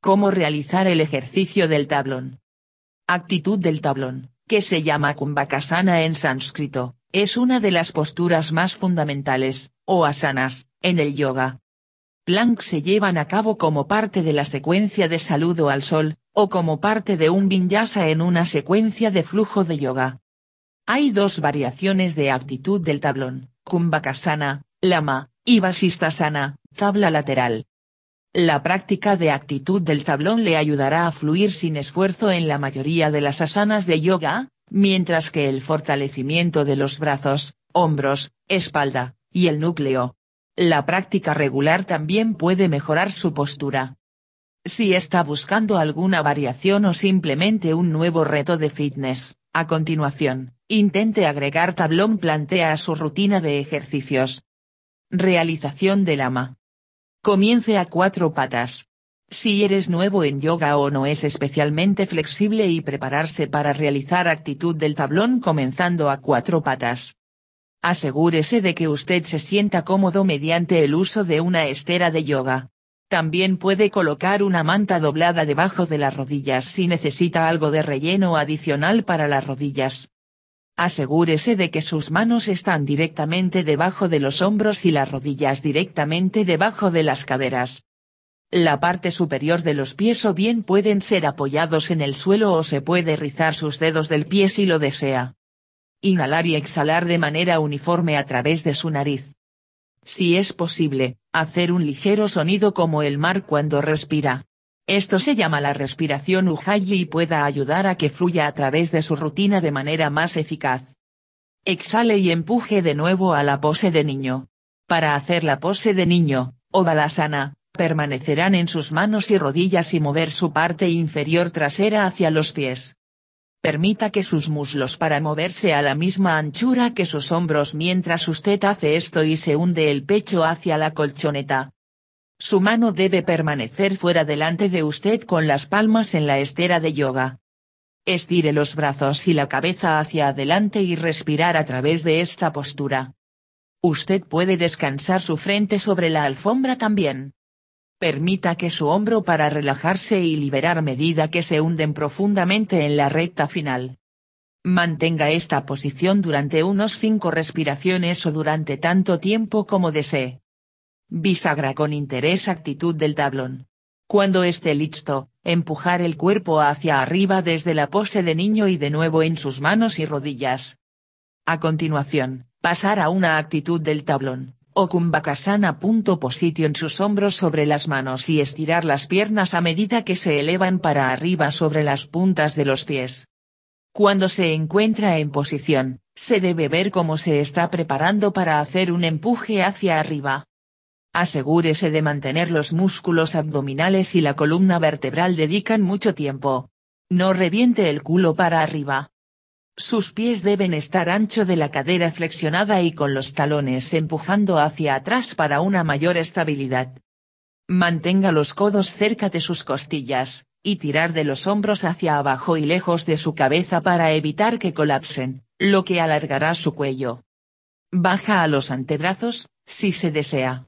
Cómo realizar el ejercicio del tablón. Actitud del tablón, que se llama kumbhakasana en sánscrito, es una de las posturas más fundamentales, o asanas, en el yoga. Plank se llevan a cabo como parte de la secuencia de saludo al sol, o como parte de un vinyasa en una secuencia de flujo de yoga. Hay dos variaciones de actitud del tablón, kumbhakasana, lama, y vasistasana, tabla lateral. La práctica de actitud del tablón le ayudará a fluir sin esfuerzo en la mayoría de las asanas de yoga, mientras que el fortalecimiento de los brazos, hombros, espalda, y el núcleo. La práctica regular también puede mejorar su postura. Si está buscando alguna variación o simplemente un nuevo reto de fitness, a continuación, intente agregar tablón plantea a su rutina de ejercicios. Realización del ama. Comience a cuatro patas. Si eres nuevo en yoga o no es especialmente flexible y prepararse para realizar actitud del tablón comenzando a cuatro patas. Asegúrese de que usted se sienta cómodo mediante el uso de una estera de yoga. También puede colocar una manta doblada debajo de las rodillas si necesita algo de relleno adicional para las rodillas. Asegúrese de que sus manos están directamente debajo de los hombros y las rodillas directamente debajo de las caderas. La parte superior de los pies o bien pueden ser apoyados en el suelo o se puede rizar sus dedos del pie si lo desea. Inhalar y exhalar de manera uniforme a través de su nariz. Si es posible, hacer un ligero sonido como el mar cuando respira. Esto se llama la respiración Ujjayi y pueda ayudar a que fluya a través de su rutina de manera más eficaz. Exhale y empuje de nuevo a la pose de niño. Para hacer la pose de niño, o balasana, permanecerán en sus manos y rodillas y mover su parte inferior trasera hacia los pies. Permita que sus muslos para moverse a la misma anchura que sus hombros mientras usted hace esto y se hunde el pecho hacia la colchoneta, su mano debe permanecer fuera delante de usted con las palmas en la estera de yoga. Estire los brazos y la cabeza hacia adelante y respirar a través de esta postura. Usted puede descansar su frente sobre la alfombra también. Permita que su hombro para relajarse y liberar medida que se hunden profundamente en la recta final. Mantenga esta posición durante unos cinco respiraciones o durante tanto tiempo como desee. Bisagra con interés actitud del tablón. Cuando esté listo, empujar el cuerpo hacia arriba desde la pose de niño y de nuevo en sus manos y rodillas. A continuación, pasar a una actitud del tablón, o kumbhakasana. en sus hombros sobre las manos y estirar las piernas a medida que se elevan para arriba sobre las puntas de los pies. Cuando se encuentra en posición, se debe ver cómo se está preparando para hacer un empuje hacia arriba. Asegúrese de mantener los músculos abdominales y la columna vertebral dedican mucho tiempo. No reviente el culo para arriba. Sus pies deben estar ancho de la cadera flexionada y con los talones empujando hacia atrás para una mayor estabilidad. Mantenga los codos cerca de sus costillas, y tirar de los hombros hacia abajo y lejos de su cabeza para evitar que colapsen, lo que alargará su cuello. Baja a los antebrazos, si se desea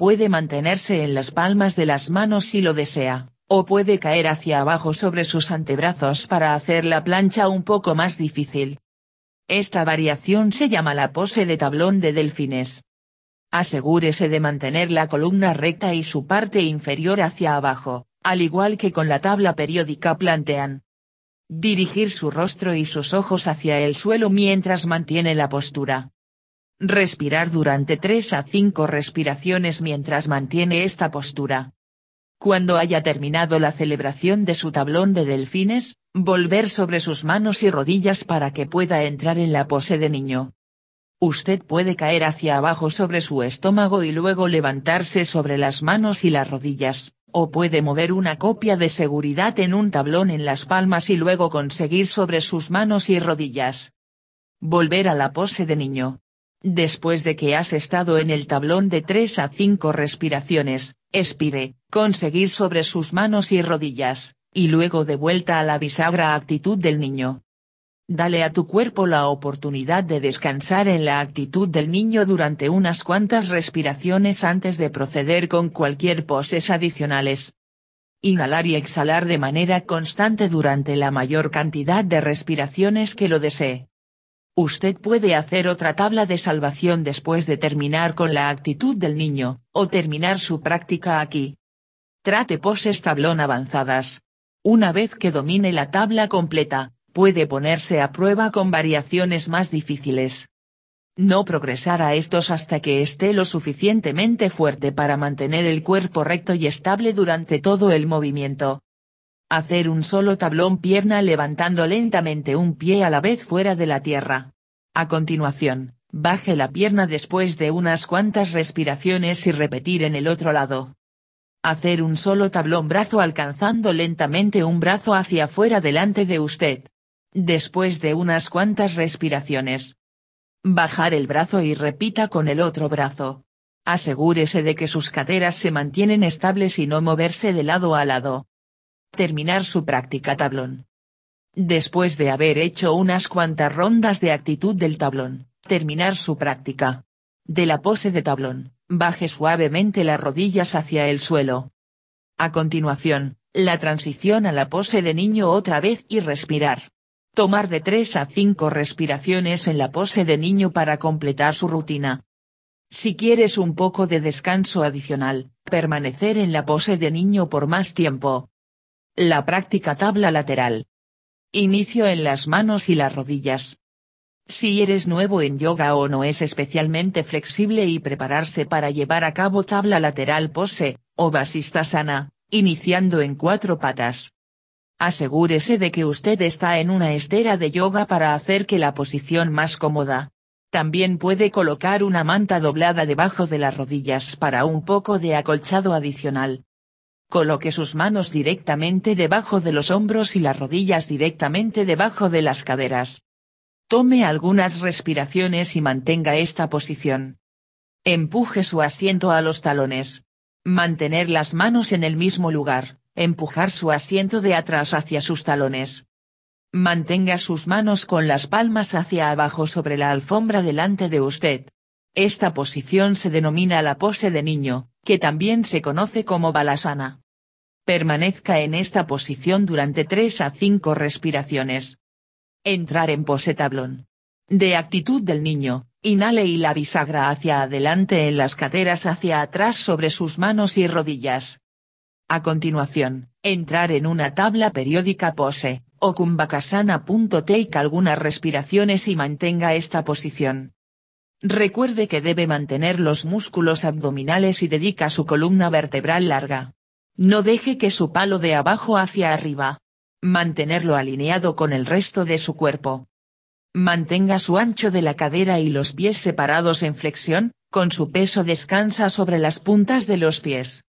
puede mantenerse en las palmas de las manos si lo desea, o puede caer hacia abajo sobre sus antebrazos para hacer la plancha un poco más difícil. Esta variación se llama la pose de tablón de delfines. Asegúrese de mantener la columna recta y su parte inferior hacia abajo, al igual que con la tabla periódica plantean. Dirigir su rostro y sus ojos hacia el suelo mientras mantiene la postura. Respirar durante 3 a 5 respiraciones mientras mantiene esta postura. Cuando haya terminado la celebración de su tablón de delfines, volver sobre sus manos y rodillas para que pueda entrar en la pose de niño. Usted puede caer hacia abajo sobre su estómago y luego levantarse sobre las manos y las rodillas, o puede mover una copia de seguridad en un tablón en las palmas y luego conseguir sobre sus manos y rodillas. Volver a la pose de niño. Después de que has estado en el tablón de 3 a 5 respiraciones, expire, conseguir sobre sus manos y rodillas, y luego de vuelta a la bisagra actitud del niño. Dale a tu cuerpo la oportunidad de descansar en la actitud del niño durante unas cuantas respiraciones antes de proceder con cualquier poses adicionales. Inhalar y exhalar de manera constante durante la mayor cantidad de respiraciones que lo desee. Usted puede hacer otra tabla de salvación después de terminar con la actitud del niño, o terminar su práctica aquí. Trate poses tablón avanzadas. Una vez que domine la tabla completa, puede ponerse a prueba con variaciones más difíciles. No progresar a estos hasta que esté lo suficientemente fuerte para mantener el cuerpo recto y estable durante todo el movimiento. Hacer un solo tablón pierna levantando lentamente un pie a la vez fuera de la tierra. A continuación, baje la pierna después de unas cuantas respiraciones y repetir en el otro lado. Hacer un solo tablón brazo alcanzando lentamente un brazo hacia afuera delante de usted. Después de unas cuantas respiraciones. Bajar el brazo y repita con el otro brazo. Asegúrese de que sus caderas se mantienen estables y no moverse de lado a lado terminar su práctica tablón. Después de haber hecho unas cuantas rondas de actitud del tablón, terminar su práctica. De la pose de tablón, baje suavemente las rodillas hacia el suelo. A continuación, la transición a la pose de niño otra vez y respirar. Tomar de 3 a 5 respiraciones en la pose de niño para completar su rutina. Si quieres un poco de descanso adicional, permanecer en la pose de niño por más tiempo, la práctica tabla lateral. Inicio en las manos y las rodillas. Si eres nuevo en yoga o no es especialmente flexible y prepararse para llevar a cabo tabla lateral pose, o basista sana, iniciando en cuatro patas. Asegúrese de que usted está en una estera de yoga para hacer que la posición más cómoda. También puede colocar una manta doblada debajo de las rodillas para un poco de acolchado adicional. Coloque sus manos directamente debajo de los hombros y las rodillas directamente debajo de las caderas. Tome algunas respiraciones y mantenga esta posición. Empuje su asiento a los talones. Mantener las manos en el mismo lugar, empujar su asiento de atrás hacia sus talones. Mantenga sus manos con las palmas hacia abajo sobre la alfombra delante de usted. Esta posición se denomina la pose de niño, que también se conoce como balasana. Permanezca en esta posición durante 3 a 5 respiraciones. Entrar en pose tablón. De actitud del niño, inhale y la bisagra hacia adelante en las caderas hacia atrás sobre sus manos y rodillas. A continuación, entrar en una tabla periódica pose, o kumbhakasana. Take algunas respiraciones y mantenga esta posición. Recuerde que debe mantener los músculos abdominales y dedica su columna vertebral larga. No deje que su palo de abajo hacia arriba. Mantenerlo alineado con el resto de su cuerpo. Mantenga su ancho de la cadera y los pies separados en flexión, con su peso descansa sobre las puntas de los pies.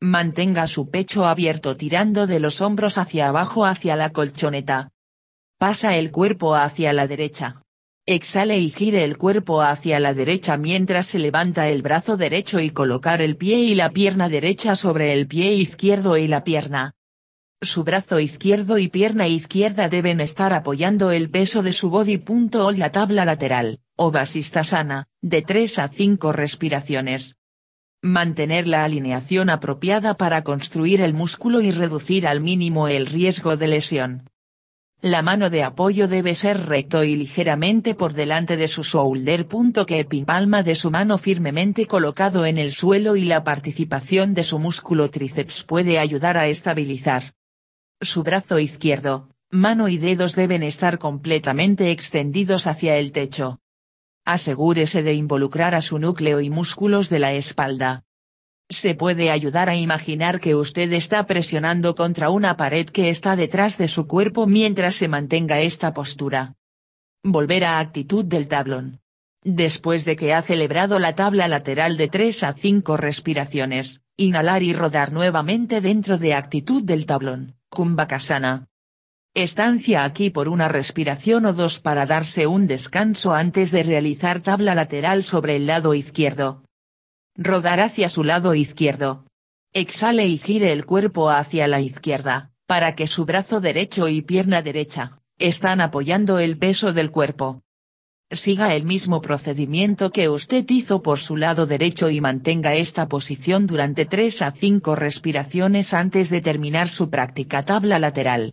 Mantenga su pecho abierto tirando de los hombros hacia abajo hacia la colchoneta. Pasa el cuerpo hacia la derecha. Exhale y gire el cuerpo hacia la derecha mientras se levanta el brazo derecho y colocar el pie y la pierna derecha sobre el pie izquierdo y la pierna. Su brazo izquierdo y pierna izquierda deben estar apoyando el peso de su body. O la tabla lateral, o basista sana, de 3 a 5 respiraciones. Mantener la alineación apropiada para construir el músculo y reducir al mínimo el riesgo de lesión. La mano de apoyo debe ser recto y ligeramente por delante de su shoulder. Que epipalma de su mano firmemente colocado en el suelo y la participación de su músculo tríceps puede ayudar a estabilizar. Su brazo izquierdo, mano y dedos deben estar completamente extendidos hacia el techo. Asegúrese de involucrar a su núcleo y músculos de la espalda, se puede ayudar a imaginar que usted está presionando contra una pared que está detrás de su cuerpo mientras se mantenga esta postura. Volver a actitud del tablón. Después de que ha celebrado la tabla lateral de 3 a 5 respiraciones, inhalar y rodar nuevamente dentro de actitud del tablón, Kumbhakasana. Estancia aquí por una respiración o dos para darse un descanso antes de realizar tabla lateral sobre el lado izquierdo rodar hacia su lado izquierdo. Exhale y gire el cuerpo hacia la izquierda, para que su brazo derecho y pierna derecha, están apoyando el peso del cuerpo. Siga el mismo procedimiento que usted hizo por su lado derecho y mantenga esta posición durante 3 a 5 respiraciones antes de terminar su práctica tabla lateral.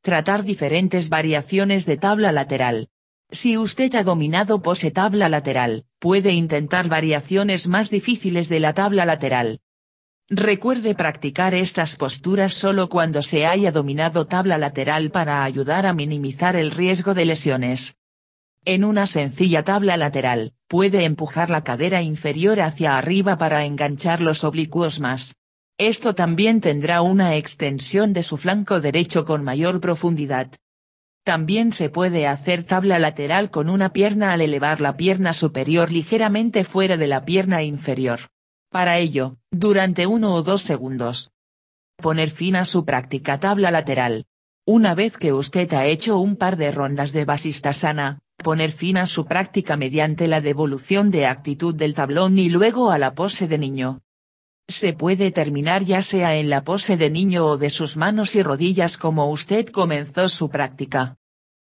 Tratar diferentes variaciones de tabla lateral. Si usted ha dominado pose tabla lateral, puede intentar variaciones más difíciles de la tabla lateral. Recuerde practicar estas posturas solo cuando se haya dominado tabla lateral para ayudar a minimizar el riesgo de lesiones. En una sencilla tabla lateral, puede empujar la cadera inferior hacia arriba para enganchar los oblicuos más. Esto también tendrá una extensión de su flanco derecho con mayor profundidad. También se puede hacer tabla lateral con una pierna al elevar la pierna superior ligeramente fuera de la pierna inferior. Para ello, durante uno o dos segundos. Poner fin a su práctica tabla lateral. Una vez que usted ha hecho un par de rondas de basista sana, poner fin a su práctica mediante la devolución de actitud del tablón y luego a la pose de niño. Se puede terminar ya sea en la pose de niño o de sus manos y rodillas como usted comenzó su práctica.